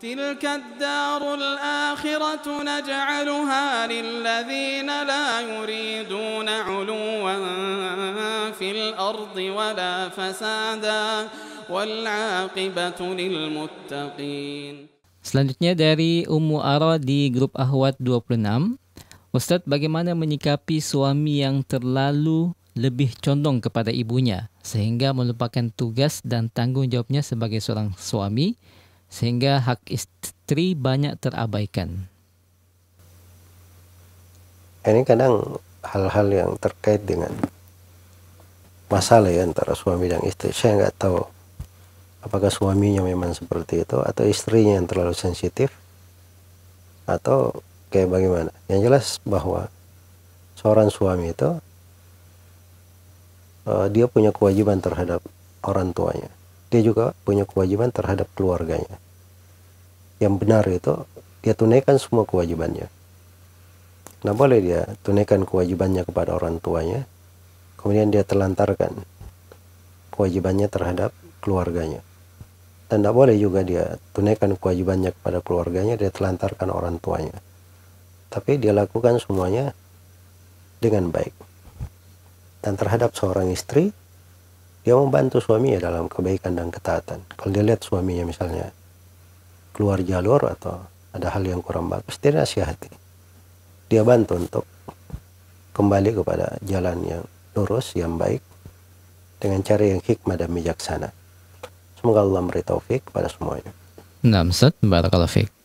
تلك الدار الآخرة نجعلها للذين لا يريدون علوا في الأرض ولا فسادا والعاقبة للمتقين Selanjutnya dari Ummu Ara di grup Ahwat 26 Ustadz bagaimana menyikapi suami yang terlalu lebih condong kepada ibunya sehingga melupakan tugas dan tanggung jawabnya sebagai seorang suami sehingga hak istri banyak terabaikan. Ini kadang hal-hal yang terkait dengan masalah ya antara suami dan istri. Saya nggak tahu apakah suaminya memang seperti itu atau istrinya yang terlalu sensitif atau kayak bagaimana. Yang jelas bahwa seorang suami itu eh, dia punya kewajiban terhadap orang tuanya. Dia juga punya kewajiban terhadap keluarganya yang benar itu dia tunaikan semua kewajibannya. Nah boleh dia tunaikan kewajibannya kepada orang tuanya, kemudian dia telantarkan kewajibannya terhadap keluarganya. Dan tidak boleh juga dia tunaikan kewajibannya kepada keluarganya, dia telantarkan orang tuanya. Tapi dia lakukan semuanya dengan baik. Dan terhadap seorang istri, dia membantu suaminya dalam kebaikan dan ketaatan. Kalau dia lihat suaminya misalnya keluar jalur atau ada hal yang kurang bagus dia nasihati dia bantu untuk kembali kepada jalan yang lurus yang baik dengan cara yang hikmah dan bijaksana semoga Allah memberi taufik pada semuanya Namsat Mbak barakallahu fiik.